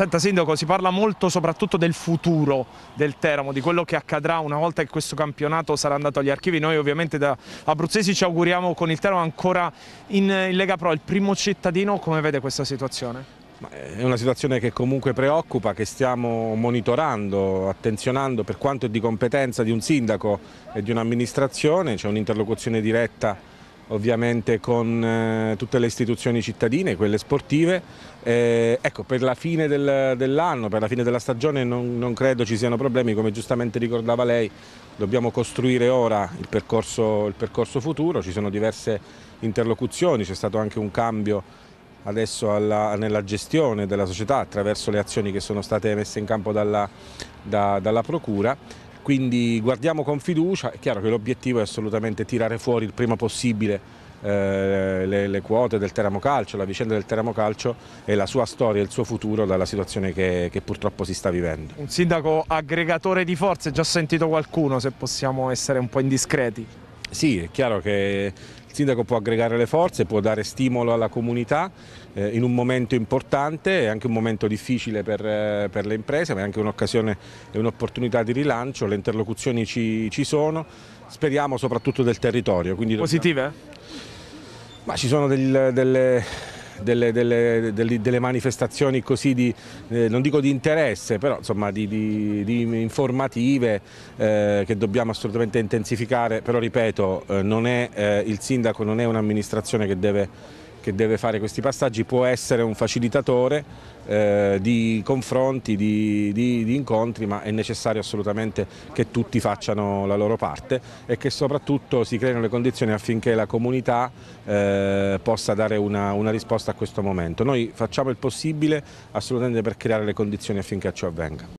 Senta Sindaco, si parla molto soprattutto del futuro del Teramo, di quello che accadrà una volta che questo campionato sarà andato agli archivi. Noi ovviamente da abruzzesi ci auguriamo con il Teramo ancora in, in Lega Pro. Il primo cittadino come vede questa situazione? È una situazione che comunque preoccupa, che stiamo monitorando, attenzionando per quanto è di competenza di un sindaco e di un'amministrazione, c'è un'interlocuzione diretta ovviamente con eh, tutte le istituzioni cittadine, quelle sportive. Eh, ecco, per la fine del, dell'anno, per la fine della stagione non, non, credo ci siano problemi, come giustamente ricordava lei, dobbiamo costruire ora il percorso, il percorso futuro, ci sono diverse interlocuzioni, c'è stato anche un cambio adesso alla, nella gestione della società attraverso le azioni che sono state messe in campo dalla, da, dalla Procura quindi guardiamo con fiducia, è chiaro che l'obiettivo è assolutamente tirare fuori il prima possibile eh, le, le, quote del Teramo-Calcio, la vicenda del Teramo-Calcio e la sua storia il suo futuro dalla situazione che, che, purtroppo si sta vivendo. Un sindaco aggregatore di forze, già sentito qualcuno se possiamo essere un po' indiscreti? Sì, è chiaro che il sindaco può aggregare le forze, può dare stimolo alla comunità eh, in un momento importante, è anche un momento difficile per, eh, per le imprese, ma è anche un'occasione e un'opportunità di rilancio, le interlocuzioni ci, ci, sono, speriamo soprattutto del territorio. Quindi... Positive? Ma ci sono del, delle, delle, delle, delle, delle manifestazioni così di, eh, non dico di interesse, però insomma di, di, di informative eh, che dobbiamo assolutamente intensificare, però ripeto, eh, non è, eh, il sindaco non è un'amministrazione che deve che deve fare questi passaggi può essere un facilitatore eh, di confronti, di, di, di, incontri, ma è necessario assolutamente che tutti facciano la loro parte e che soprattutto si creino le condizioni affinché la comunità eh, possa dare una, una, risposta a questo momento. Noi facciamo il possibile assolutamente per creare le condizioni affinché ciò avvenga.